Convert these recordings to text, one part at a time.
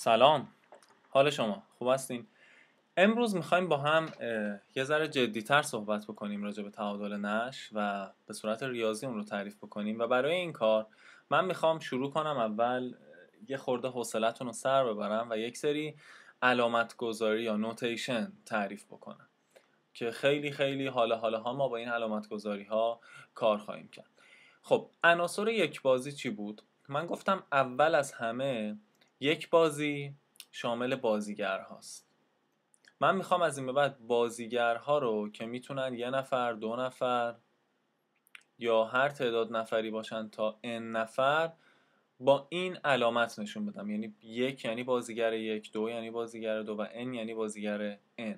سلام حال شما خوب هستین امروز میخوایم با هم یه ذره جدیتر صحبت بکنیم راجع به تعادل نش و به صورت ریاضی اون رو تعریف بکنیم و برای این کار من میخوام شروع کنم اول یه خورده حوصلتون رو سر ببرم و یک سری علامت گذاری یا نوتیشن تعریف بکنم که خیلی خیلی حالا حالا ها ما با این علامت گذاری ها کار خواهیم کرد خب عناصر یک بازی چی بود من گفتم اول از همه یک بازی شامل بازیگر هاست من میخوام از این به بعد ها رو که میتونن یه نفر دو نفر یا هر تعداد نفری باشن تا n نفر با این علامت نشون بدم یعنی یک یعنی بازیگر یک دو یعنی بازیگر دو و n یعنی بازیگر n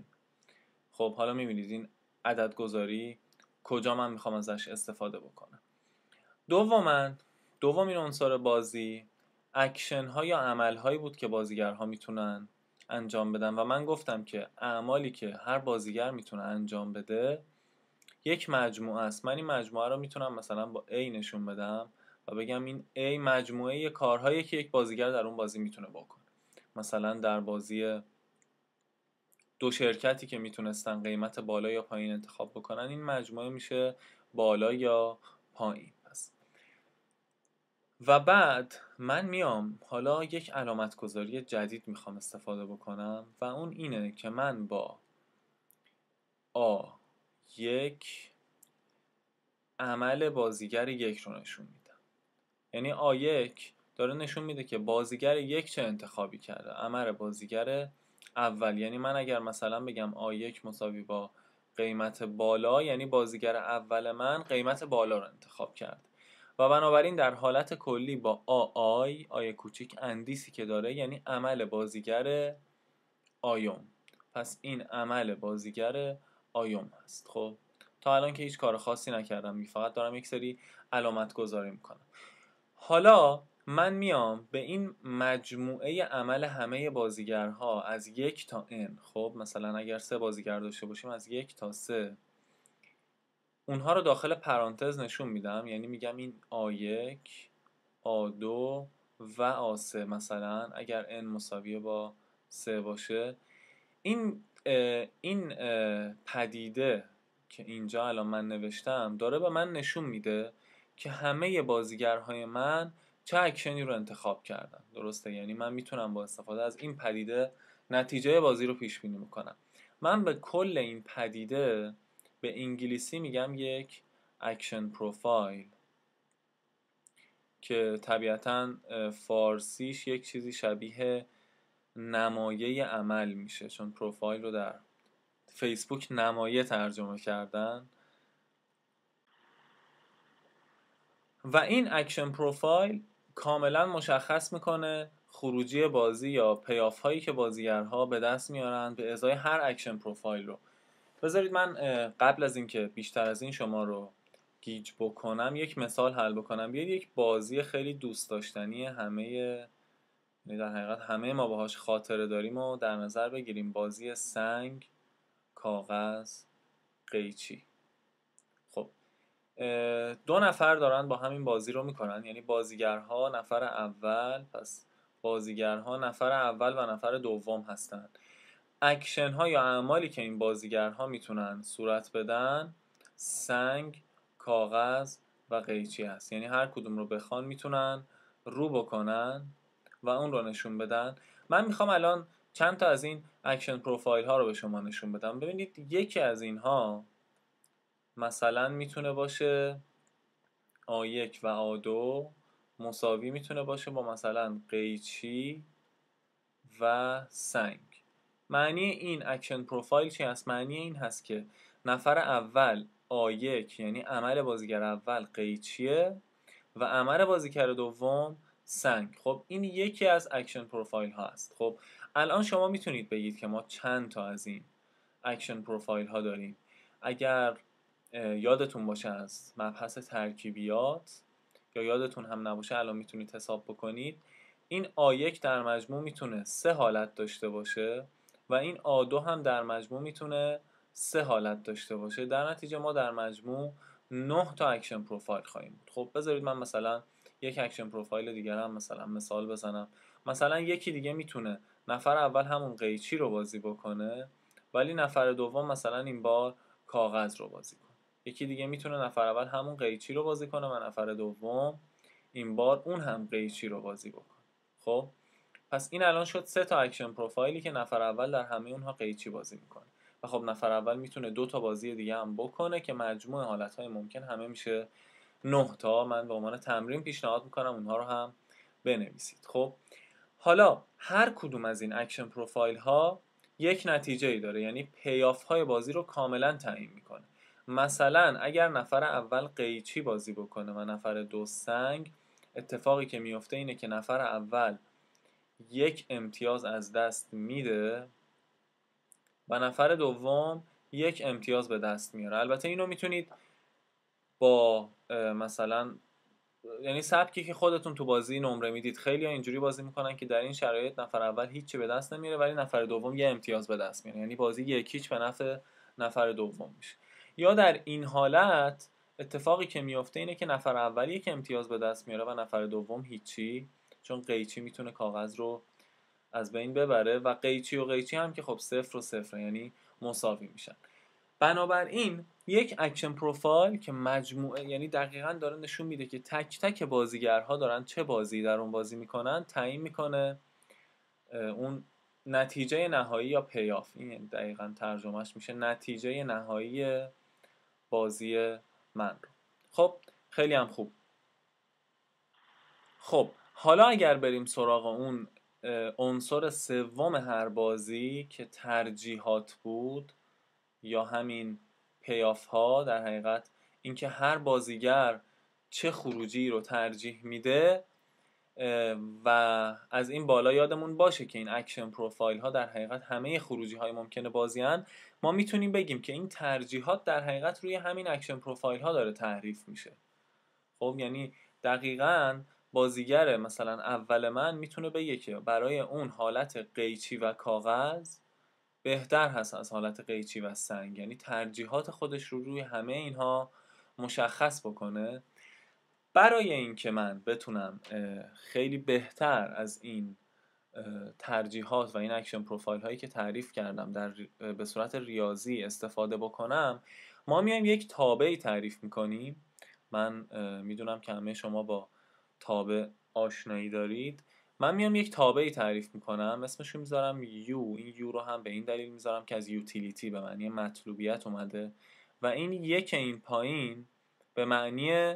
خب حالا میبینید این عدد گذاری کجا من میخوام ازش استفاده بکنم دوما دومین عنصر بازی اکشن ها یا عمل هایی بود که بازیگرها میتونن انجام بدن و من گفتم که اعمالی که هر بازیگر میتونه انجام بده یک مجموعه است من این مجموعه رو میتونم مثلا با A نشون بدم و بگم این A مجموعه کارهایی که یک بازیگر در اون بازی میتونه بکنه مثلا در بازی دو شرکتی که میتونستن قیمت بالا یا پایین انتخاب بکنن این مجموعه میشه بالا یا پایین و بعد من میام حالا یک علامت گذاری جدید میخوام استفاده بکنم و اون اینه که من با آ یک عمل بازیگر یک رو نشون میدم یعنی آ یک داره نشون میده که بازیگر یک چه انتخابی کرده عمل بازیگر اول یعنی من اگر مثلا بگم آ یک مساوی با قیمت بالا یعنی بازیگر اول من قیمت بالا رو انتخاب کرده و بنابراین در حالت کلی با آ آی آی کوچیک اندیسی که داره یعنی عمل بازیگر آیوم پس این عمل بازیگر آیوم هست خب تا الان که هیچ کار خاصی نکردم یعنی فقط دارم یک سری علامت گذاری میکنم حالا من میام به این مجموعه عمل همه بازیگرها از یک تا n خب مثلا اگر سه بازیگر داشته باشیم از یک تا سه اونها رو داخل پرانتز نشون میدم یعنی میگم این a 1 a 2 و آسه 3 مثلا اگر n مساویه با 3 باشه این این پدیده که اینجا الان من نوشتم داره به من نشون میده که همه بازیگرهای من چه اکشنی رو انتخاب کردن درسته یعنی من میتونم با استفاده از این پدیده نتیجه بازی رو پیش بینی میکنم من به کل این پدیده به انگلیسی میگم یک اکشن پروفایل که طبیعتا فارسیش یک چیزی شبیه نمایه عمل میشه چون پروفایل رو در فیسبوک نمایه ترجمه کردن و این اکشن پروفایل کاملا مشخص میکنه خروجی بازی یا پیاف هایی که بازیگرها به دست میارن به ازای هر اکشن پروفایل رو بذارید من قبل از اینکه بیشتر از این شما رو گیج بکنم یک مثال حل بکنم بیاید یک بازی خیلی دوست داشتنی همه یعنی در حقیقت همه ما باهاش خاطره داریم و در نظر بگیریم بازی سنگ کاغذ قیچی خب دو نفر دارن با همین بازی رو میکنن یعنی بازیگرها نفر اول پس بازیگرها نفر اول و نفر دوم هستند اکشن ها یا اعمالی که این بازیگرها میتونن صورت بدن سنگ کاغذ و قیچی هست یعنی هر کدوم رو بخوان میتونن رو بکنن و اون رو نشون بدن من میخوام الان چند تا از این اکشن پروفایل ها رو به شما نشون بدم ببینید یکی از اینها مثلا میتونه باشه A1 و A2 مساوی میتونه باشه با مثلا قیچی و سنگ معنی این اکشن پروفایل چی هست معنی این هست که نفر اول آیک یعنی عمل بازیگر اول قیچیه و عمل بازیگر دوم سنگ خب این یکی از اکشن پروفایل ها است خب الان شما میتونید بگید که ما چند تا از این اکشن پروفایل ها داریم اگر یادتون باشه از مبحث ترکیبیات یا یادتون هم نباشه الان میتونید حساب بکنید این آیک در مجموع میتونه سه حالت داشته باشه و این آدو هم در مجموع میتونه سه حالت داشته باشه در نتیجه ما در مجموع 9 تا اکشن پروفایل خواهیم بود خب بذارید من مثلا یک اکشن پروفایل دیگر هم مثلا مثال بزنم مثلا یکی دیگه میتونه نفر اول همون قیچی رو بازی بکنه ولی نفر دوم مثلا این بار کاغذ رو بازی کنه یکی دیگه میتونه نفر اول همون قیچی رو بازی کنه و نفر دوم این بار اون هم قیچی رو بازی بکنه خب پس این الان شد سه تا اکشن پروفایلی که نفر اول در همه اونها قیچی بازی میکنه و خب نفر اول میتونه دو تا بازی دیگه هم بکنه که مجموع حالتهای ممکن همه میشه نه تا من به عنوان تمرین پیشنهاد میکنم اونها رو هم بنویسید خب حالا هر کدوم از این اکشن پروفایل ها یک نتیجه ای داره یعنی پیاف های بازی رو کاملا تعیین میکنه مثلا اگر نفر اول قیچی بازی بکنه و نفر دو سنگ اتفاقی که میفته اینه که نفر اول یک امتیاز از دست میده و نفر دوم یک امتیاز به دست میاره البته اینو میتونید با مثلا یعنی سبکی که خودتون تو بازی نمره میدید خیلی ها اینجوری بازی میکنن که در این شرایط نفر اول هیچی به دست نمیره ولی نفر دوم یه امتیاز به دست میاره یعنی بازی هیچ به نفع نفر دوم میشه یا در این حالت اتفاقی که میفته اینه که نفر اول یک امتیاز به دست میاره و نفر دوم هیچی چون قیچی میتونه کاغذ رو از بین ببره و قیچی و قیچی هم که خب صفر و صفر یعنی مساوی میشن بنابراین یک اکشن پروفایل که مجموعه یعنی دقیقا داره نشون میده که تک تک بازیگرها دارن چه بازی در اون بازی میکنن تعیین میکنه اون نتیجه نهایی یا پیاف این یعنی دقیقا ترجمهش میشه نتیجه نهایی بازی من خب خیلی هم خوب خب حالا اگر بریم سراغ اون عنصر سوم هر بازی که ترجیحات بود یا همین پیاف ها در حقیقت اینکه هر بازیگر چه خروجی رو ترجیح میده و از این بالا یادمون باشه که این اکشن پروفایل ها در حقیقت همه خروجی های ممکنه بازیان ما میتونیم بگیم که این ترجیحات در حقیقت روی همین اکشن پروفایل ها داره تحریف میشه خب یعنی دقیقا بازیگر مثلا اول من میتونه بگه که برای اون حالت قیچی و کاغذ بهتر هست از حالت قیچی و سنگ یعنی ترجیحات خودش رو روی همه اینها مشخص بکنه برای اینکه من بتونم خیلی بهتر از این ترجیحات و این اکشن پروفایل هایی که تعریف کردم در به صورت ریاضی استفاده بکنم ما میایم یک تابعی تعریف میکنیم من میدونم که همه شما با تابع آشنایی دارید من میام یک تابعی تعریف میکنم اسمش رو میذارم یو این یو رو هم به این دلیل میذارم که از یوتیلیتی به معنی مطلوبیت اومده و این یک این پایین به معنی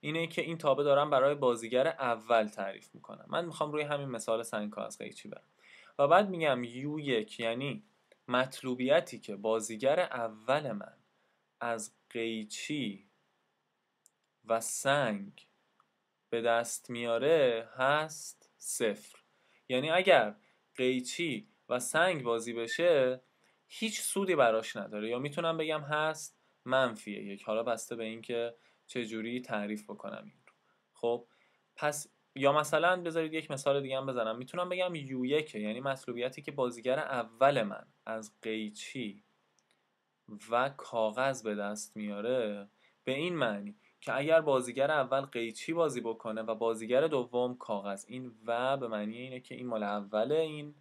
اینه که این تابه دارم برای بازیگر اول تعریف میکنم من میخوام روی همین مثال سنگ از قیچی برم و بعد میگم یو یک یعنی مطلوبیتی که بازیگر اول من از قیچی و سنگ به دست میاره هست صفر یعنی اگر قیچی و سنگ بازی بشه هیچ سودی براش نداره یا میتونم بگم هست منفی یک حالا بسته به اینکه چه جوری تعریف بکنم این رو خب پس یا مثلا بذارید یک مثال دیگه هم بزنم میتونم بگم یو یکه یعنی مطلوبیتی که بازیگر اول من از قیچی و کاغذ به دست میاره به این معنی که اگر بازیگر اول قیچی بازی بکنه و بازیگر دوم کاغذ این و به معنی اینه که این مال اوله این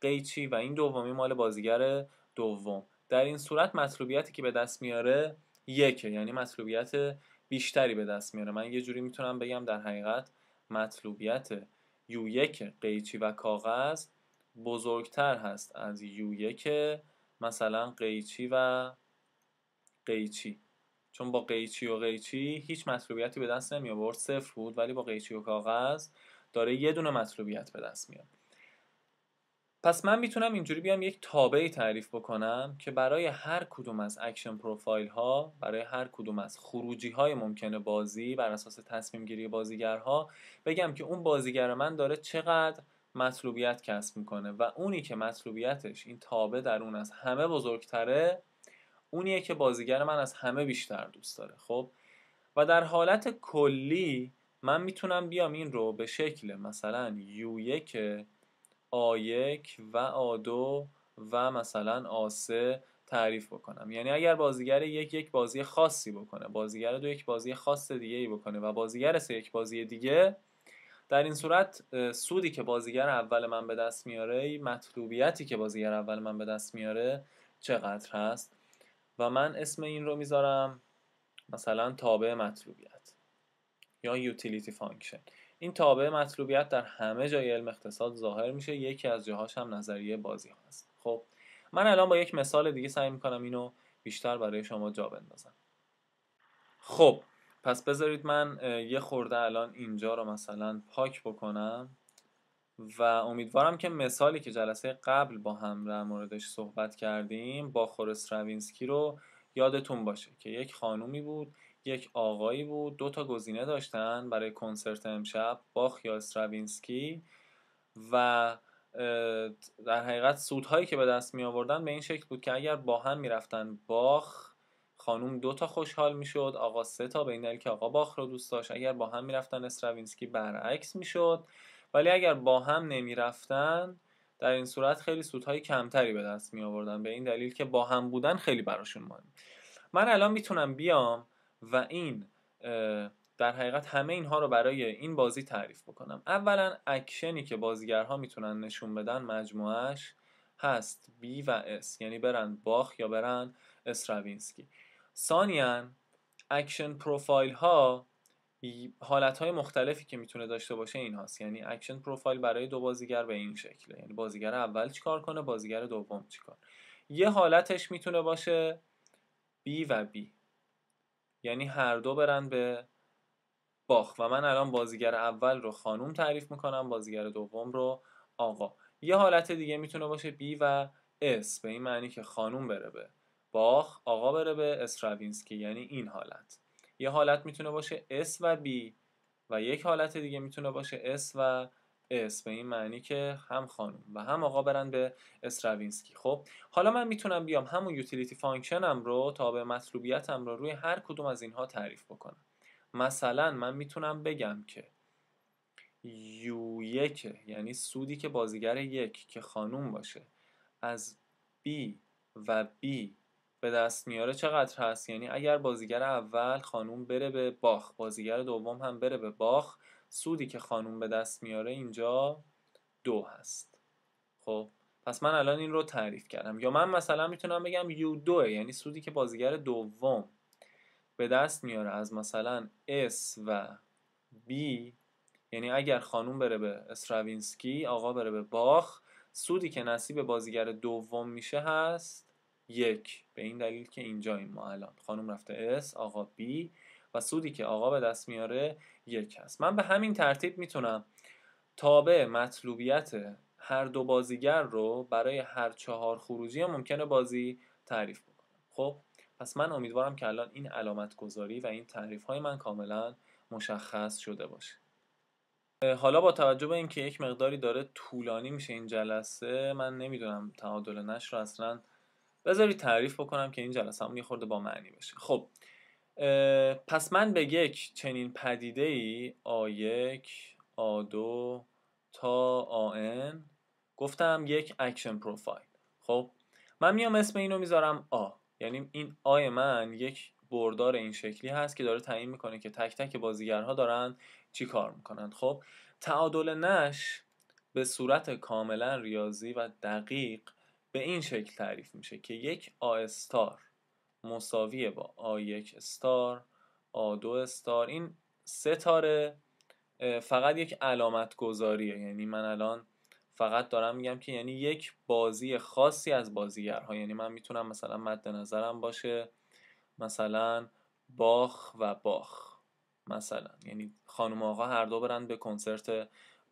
قیچی و این دومی مال بازیگر دوم در این صورت مطلوبیتی که به دست میاره یکه یعنی مطلوبیت بیشتری به دست میاره من یه جوری میتونم بگم در حقیقت مطلوبیت یو یک قیچی و کاغذ بزرگتر هست از یو یک مثلا قیچی و قیچی چون با قیچی و قیچی هیچ مطلوبیتی به دست نمی آورد صفر بود ولی با قیچی و کاغذ داره یه دونه مطلوبیت به دست میاد پس من میتونم اینجوری بیام یک تابعی تعریف بکنم که برای هر کدوم از اکشن پروفایل ها برای هر کدوم از خروجی های ممکنه بازی بر اساس تصمیم گیری بازیگرها بگم که اون بازیگر من داره چقدر مطلوبیت کسب میکنه و اونی که مطلوبیتش این تابع در اون از همه بزرگتره اونیه که بازیگر من از همه بیشتر دوست داره خب و در حالت کلی من میتونم بیام این رو به شکل مثلا U1 A1 و A2 و مثلا A3 تعریف بکنم یعنی اگر بازیگر یک یک بازی خاصی بکنه بازیگر دو یک بازی خاص دیگه ای بکنه و بازیگر سه یک بازی دیگه در این صورت سودی که بازیگر اول من به دست میاره مطلوبیتی که بازیگر اول من به دست میاره چقدر هست و من اسم این رو میذارم مثلا تابع مطلوبیت یا یوتیلیتی فانکشن این تابع مطلوبیت در همه جای علم اقتصاد ظاهر میشه یکی از جاهاش هم نظریه بازی هست خب من الان با یک مثال دیگه سعی میکنم اینو بیشتر برای شما جا بندازم خب پس بذارید من یه خورده الان اینجا رو مثلا پاک بکنم و امیدوارم که مثالی که جلسه قبل با هم در موردش صحبت کردیم با خورس روینسکی رو یادتون باشه که یک خانومی بود یک آقایی بود دو تا گزینه داشتن برای کنسرت امشب باخ یا استراوینسکی و در حقیقت سودهایی که به دست می آوردن به این شکل بود که اگر با هم رفتن باخ خانوم دو تا خوشحال شد آقا سه تا به این که آقا باخ رو دوست داشت اگر با هم رفتن استراوینسکی برعکس شد ولی اگر با هم نمیرفتن در این صورت خیلی سودهای کمتری به دست می آوردن به این دلیل که با هم بودن خیلی براشون مهم من الان میتونم بیام و این در حقیقت همه اینها رو برای این بازی تعریف بکنم اولا اکشنی که بازیگرها میتونن نشون بدن مجموعش هست بی و اس یعنی برن باخ یا برن اسراوینسکی ثانیا اکشن پروفایل ها حالت های مختلفی که میتونه داشته باشه این هاست یعنی اکشن پروفایل برای دو بازیگر به این شکله یعنی بازیگر اول چیکار کنه بازیگر دوم چیکار یه حالتش میتونه باشه بی و بی یعنی هر دو برن به باخ و من الان بازیگر اول رو خانوم تعریف میکنم بازیگر دوم رو آقا یه حالت دیگه میتونه باشه بی و اس به این معنی که خانوم بره به باخ آقا بره به استراوینسکی یعنی این حالت یه حالت میتونه باشه S و B و یک حالت دیگه میتونه باشه S و S به این معنی که هم خانم و هم آقا برن به استراوینسکی خب حالا من میتونم بیام همون یوتیلیتی فانکشنم رو تا به مطلوبیتم رو روی هر کدوم از اینها تعریف بکنم مثلا من میتونم بگم که یو یک یعنی سودی که بازیگر یک که خانوم باشه از B و B به دست میاره چقدر هست یعنی اگر بازیگر اول خانوم بره به باخ بازیگر دوم هم بره به باخ سودی که خانوم به دست میاره اینجا دو هست خب پس من الان این رو تعریف کردم یا من مثلا میتونم بگم یو 2 یعنی سودی که بازیگر دوم به دست میاره از مثلا اس و بی یعنی اگر خانوم بره به اسراوینسکی آقا بره به باخ سودی که نصیب بازیگر دوم میشه هست یک به این دلیل که اینجا این ما الان خانم رفته اس آقا B و سودی که آقا به دست میاره یک هست من به همین ترتیب میتونم تابع مطلوبیت هر دو بازیگر رو برای هر چهار خروجی ممکنه بازی تعریف بکنم خب پس من امیدوارم که الان این علامت گذاری و این تعریف های من کاملا مشخص شده باشه حالا با توجه به اینکه یک مقداری داره طولانی میشه این جلسه من نمیدونم تعادل نش رو اصلا بذارید تعریف بکنم که این جلسه هم یه خورده با معنی بشه خب پس من به یک چنین پدیده ای آ دو تا آن گفتم یک اکشن پروفایل خب من میام اسم اینو میذارم آ یعنی این آی من یک بردار این شکلی هست که داره تعیین میکنه که تک تک بازیگرها دارن چی کار میکنن خب تعادل نش به صورت کاملا ریاضی و دقیق به این شکل تعریف میشه که یک آ استار مساویه با آ یک استار آ دو استار این ستاره فقط یک علامت گذاریه یعنی من الان فقط دارم میگم که یعنی یک بازی خاصی از بازیگرها یعنی من میتونم مثلا مد نظرم باشه مثلا باخ و باخ مثلا یعنی خانم آقا هر دو برن به کنسرت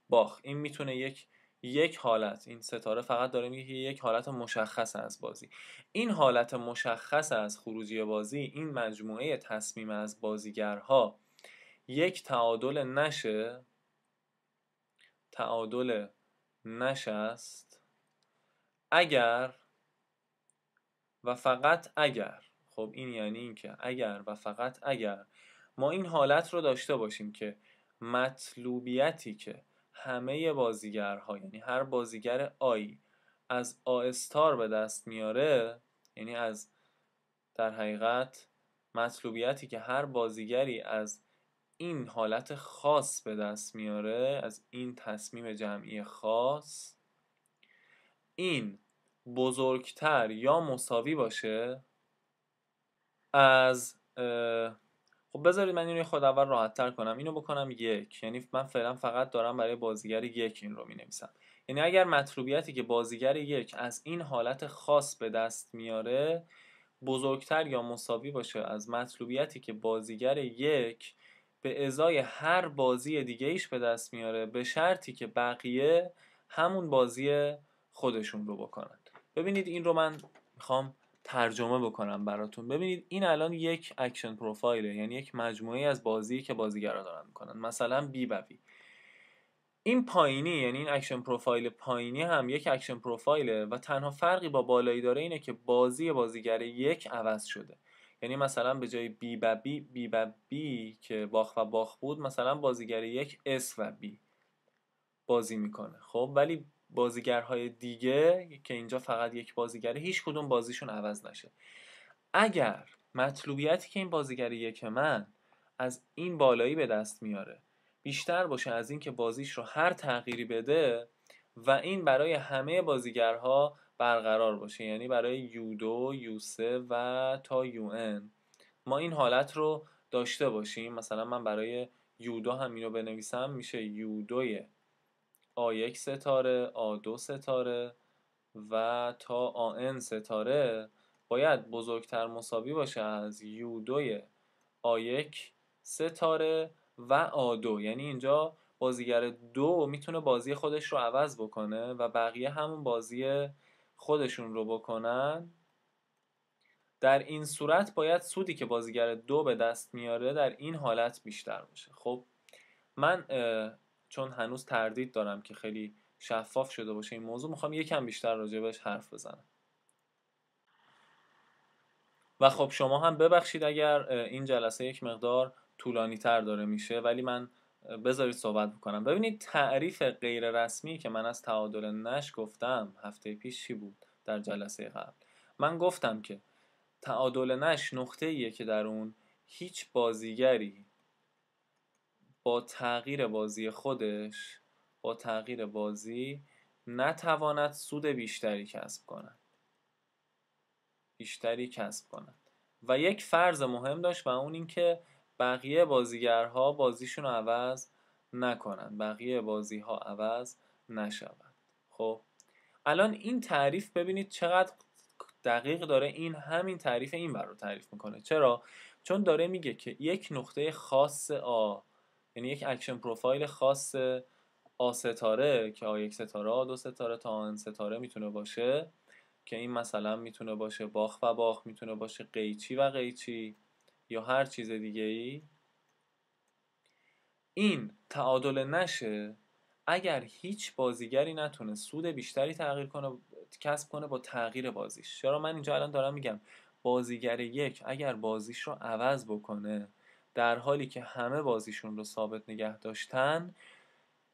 باخ این میتونه یک یک حالت این ستاره فقط داره میگه که یک حالت مشخص از بازی این حالت مشخص از خروجی بازی این مجموعه تصمیم از بازیگرها یک تعادل نشه تعادل نشست اگر و فقط اگر خب این یعنی اینکه اگر و فقط اگر ما این حالت رو داشته باشیم که مطلوبیتی که همه بازیگرها یعنی هر بازیگر آی از آستار به دست میاره یعنی از در حقیقت مطلوبیتی که هر بازیگری از این حالت خاص به دست میاره از این تصمیم جمعی خاص این بزرگتر یا مساوی باشه از خب بذارید من اینو خود اول تر کنم اینو بکنم یک یعنی من فعلا فقط دارم برای بازیگر یک این رو می نویسم یعنی اگر مطلوبیتی که بازیگر یک از این حالت خاص به دست میاره بزرگتر یا مساوی باشه از مطلوبیتی که بازیگر یک به ازای هر بازی دیگه ایش به دست میاره به شرطی که بقیه همون بازی خودشون رو بکنند ببینید این رو من میخوام ترجمه بکنم براتون ببینید این الان یک اکشن پروفایله یعنی یک مجموعه از بازی که بازیگرا دارن میکنن مثلا بی ببی این پایینی یعنی این اکشن پروفایل پایینی هم یک اکشن پروفایله و تنها فرقی با بالایی داره اینه که بازی بازیگر یک عوض شده یعنی مثلا به جای بی و بی ببی که باخ و باخ بود مثلا بازیگر یک اس و بی بازی میکنه خب ولی بازیگرهای دیگه که اینجا فقط یک بازیگره هیچ کدوم بازیشون عوض نشه اگر مطلوبیتی که این بازیگر یک من از این بالایی به دست میاره بیشتر باشه از اینکه بازیش رو هر تغییری بده و این برای همه بازیگرها برقرار باشه یعنی برای یودو، یوسه و تا یون ما این حالت رو داشته باشیم مثلا من برای یودو هم اینو بنویسم میشه یودوی آ یک ستاره آ 2 ستاره و تا آن ستاره باید بزرگتر مساوی باشه از یو 2 آ 1 ستاره و آ 2 یعنی اینجا بازیگر دو میتونه بازی خودش رو عوض بکنه و بقیه همون بازی خودشون رو بکنن در این صورت باید سودی که بازیگر دو به دست میاره در این حالت بیشتر باشه خب من چون هنوز تردید دارم که خیلی شفاف شده باشه این موضوع میخوام یکم بیشتر راجع بهش حرف بزنم و خب شما هم ببخشید اگر این جلسه یک مقدار طولانی تر داره میشه ولی من بذارید صحبت بکنم ببینید تعریف غیر رسمی که من از تعادل نش گفتم هفته پیش چی بود در جلسه قبل من گفتم که تعادل نش نقطه ایه که در اون هیچ بازیگری با تغییر بازی خودش با تغییر بازی نتواند سود بیشتری کسب کند بیشتری کسب کند و یک فرض مهم داشت و اون اینکه بقیه بازیگرها بازیشون رو عوض نکنند بقیه بازی ها عوض نشوند خب الان این تعریف ببینید چقدر دقیق داره این همین تعریف این بر رو تعریف میکنه چرا چون داره میگه که یک نقطه خاص آ یعنی یک اکشن پروفایل خاص آ ستاره که آ یک ستاره دو ستاره تا آن ستاره میتونه باشه که این مثلا میتونه باشه باخ و باخ میتونه باشه قیچی و قیچی یا هر چیز دیگه ای این تعادل نشه اگر هیچ بازیگری نتونه سود بیشتری تغییر کنه کسب کنه با تغییر بازیش چرا من اینجا الان دارم میگم بازیگر یک اگر بازیش رو عوض بکنه در حالی که همه بازیشون رو ثابت نگه داشتن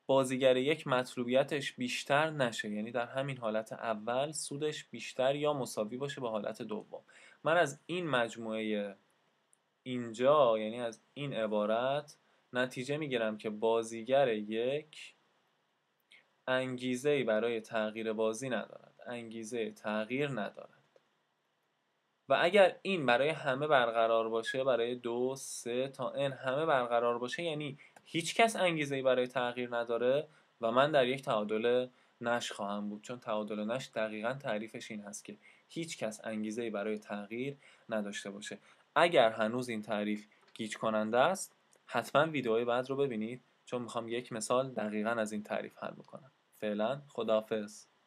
بازیگر یک مطلوبیتش بیشتر نشه یعنی در همین حالت اول سودش بیشتر یا مساوی باشه با حالت دوم من از این مجموعه اینجا یعنی از این عبارت نتیجه میگیرم که بازیگر یک انگیزه برای تغییر بازی ندارد انگیزه تغییر ندارد و اگر این برای همه برقرار باشه برای دو سه تا ان همه برقرار باشه یعنی هیچ کس انگیزه ای برای تغییر نداره و من در یک تعادل نش خواهم بود چون تعادل نش دقیقا تعریفش این هست که هیچ کس انگیزه ای برای تغییر نداشته باشه اگر هنوز این تعریف گیج کننده است حتما ویدئوی بعد رو ببینید چون میخوام یک مثال دقیقا از این تعریف حل بکنم فعلا خداحافظ